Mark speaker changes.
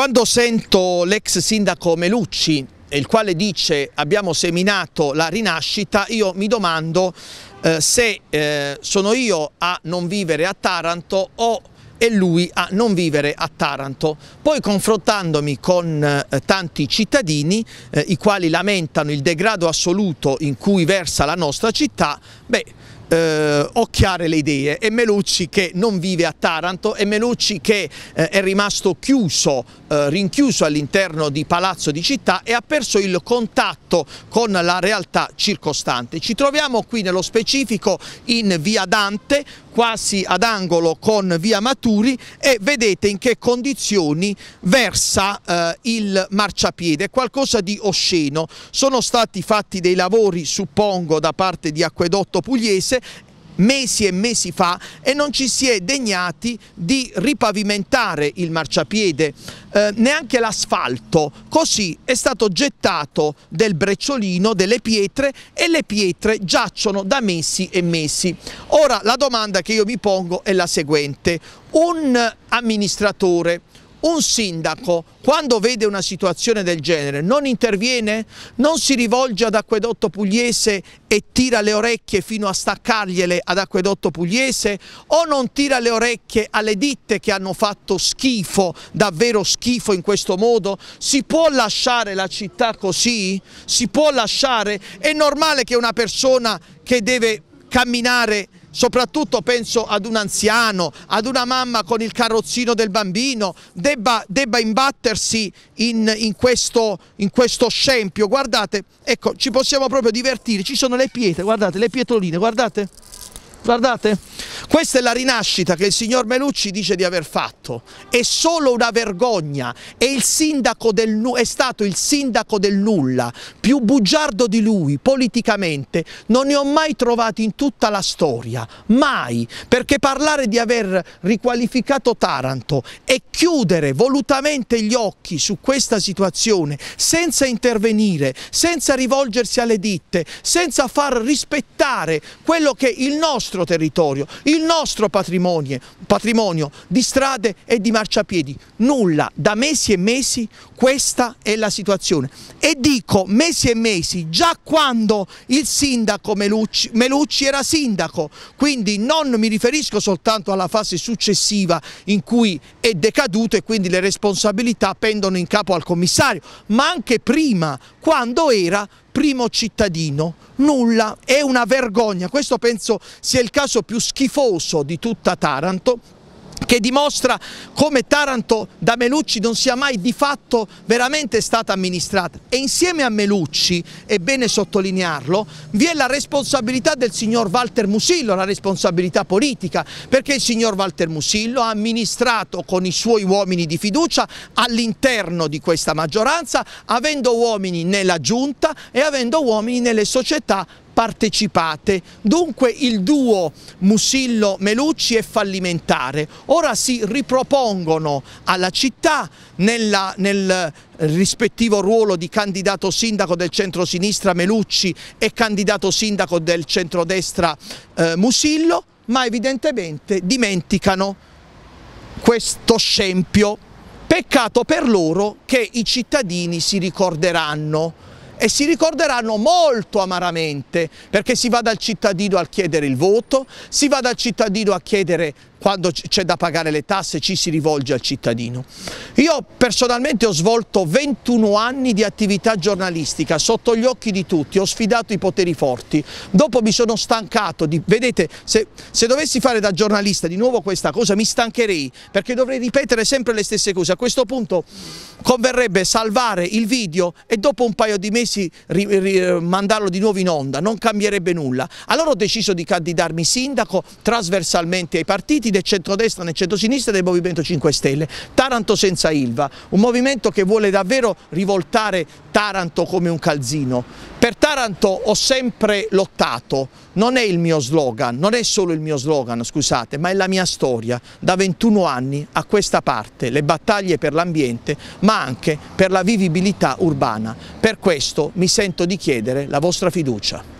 Speaker 1: Quando sento l'ex sindaco Melucci, il quale dice abbiamo seminato la rinascita, io mi domando eh, se eh, sono io a non vivere a Taranto o è lui a non vivere a Taranto. Poi confrontandomi con eh, tanti cittadini, eh, i quali lamentano il degrado assoluto in cui versa la nostra città, beh, eh, occhiare le idee. e Melucci che non vive a Taranto, e Melucci che eh, è rimasto chiuso, eh, rinchiuso all'interno di Palazzo di Città e ha perso il contatto con la realtà circostante. Ci troviamo qui nello specifico in via Dante quasi ad angolo con via Maturi e vedete in che condizioni versa eh, il marciapiede, qualcosa di osceno. Sono stati fatti dei lavori, suppongo, da parte di Acquedotto Pugliese mesi e mesi fa e non ci si è degnati di ripavimentare il marciapiede, eh, neanche l'asfalto, così è stato gettato del brecciolino, delle pietre e le pietre giacciono da mesi e mesi. Ora la domanda che io mi pongo è la seguente, un amministratore un sindaco quando vede una situazione del genere non interviene? Non si rivolge ad Acquedotto Pugliese e tira le orecchie fino a staccargliele ad Acquedotto Pugliese? O non tira le orecchie alle ditte che hanno fatto schifo, davvero schifo in questo modo? Si può lasciare la città così? Si può lasciare? È normale che una persona che deve camminare soprattutto penso ad un anziano, ad una mamma con il carrozzino del bambino, debba, debba imbattersi in, in, questo, in, questo, scempio. Guardate, ecco, ci possiamo proprio divertire, ci sono le pietre, guardate, le pietroline, guardate. Guardate, questa è la rinascita che il signor Melucci dice di aver fatto. È solo una vergogna. È, del, è, stato il sindaco del nulla, più bugiardo di lui politicamente. Non ne ho mai trovati in tutta la storia, mai. Perché parlare di aver riqualificato Taranto e chiudere volutamente gli occhi su questa situazione senza intervenire, senza rivolgersi alle ditte, senza far rispettare quello che il nostro nostro territorio, il nostro patrimonio, patrimonio di strade e di marciapiedi. Nulla, da mesi e mesi questa è la situazione. E dico mesi e mesi, già quando il sindaco Melucci, Melucci era sindaco, quindi non mi riferisco soltanto alla fase successiva in cui è decaduto e quindi le responsabilità pendono in capo al commissario, ma anche prima, quando era primo cittadino, nulla, è una vergogna, questo penso sia il caso più schifoso di tutta Taranto che dimostra come Taranto da Melucci non sia mai di fatto veramente stata amministrata. E insieme a Melucci, è bene sottolinearlo, vi è la responsabilità del signor Walter Musillo, la responsabilità politica, perché il signor Walter Musillo ha amministrato con i suoi uomini di fiducia all'interno di questa maggioranza, avendo uomini nella giunta e avendo uomini nelle società partecipate. Dunque il duo Musillo-Melucci è fallimentare. Ora si ripropongono alla città nella, nel rispettivo ruolo di candidato sindaco del centro-sinistra Melucci e candidato sindaco del centrodestra eh, Musillo, ma evidentemente dimenticano questo scempio. Peccato per loro che i cittadini si ricorderanno e si ricorderanno molto amaramente perché si va dal cittadino a chiedere il voto, si va dal cittadino a chiedere quando c'è da pagare le tasse ci si rivolge al cittadino. Io personalmente ho svolto 21 anni di attività giornalistica sotto gli occhi di tutti, ho sfidato i poteri forti, dopo mi sono stancato, di, vedete se, se dovessi fare da giornalista di nuovo questa cosa mi stancherei perché dovrei ripetere sempre le stesse cose, a questo punto converrebbe salvare il video e dopo un paio di mesi ri, ri, eh, mandarlo di nuovo in onda, non cambierebbe nulla. Allora ho deciso di candidarmi sindaco trasversalmente ai partiti partiti del centrodestra nel centrosinistra e del Movimento 5 Stelle. Taranto senza Ilva, un movimento che vuole davvero rivoltare Taranto come un calzino. Per Taranto ho sempre lottato, non è il mio slogan, non è solo il mio slogan, scusate, ma è la mia storia. Da 21 anni a questa parte le battaglie per l'ambiente, ma anche per la vivibilità urbana. Per questo mi sento di chiedere la vostra fiducia.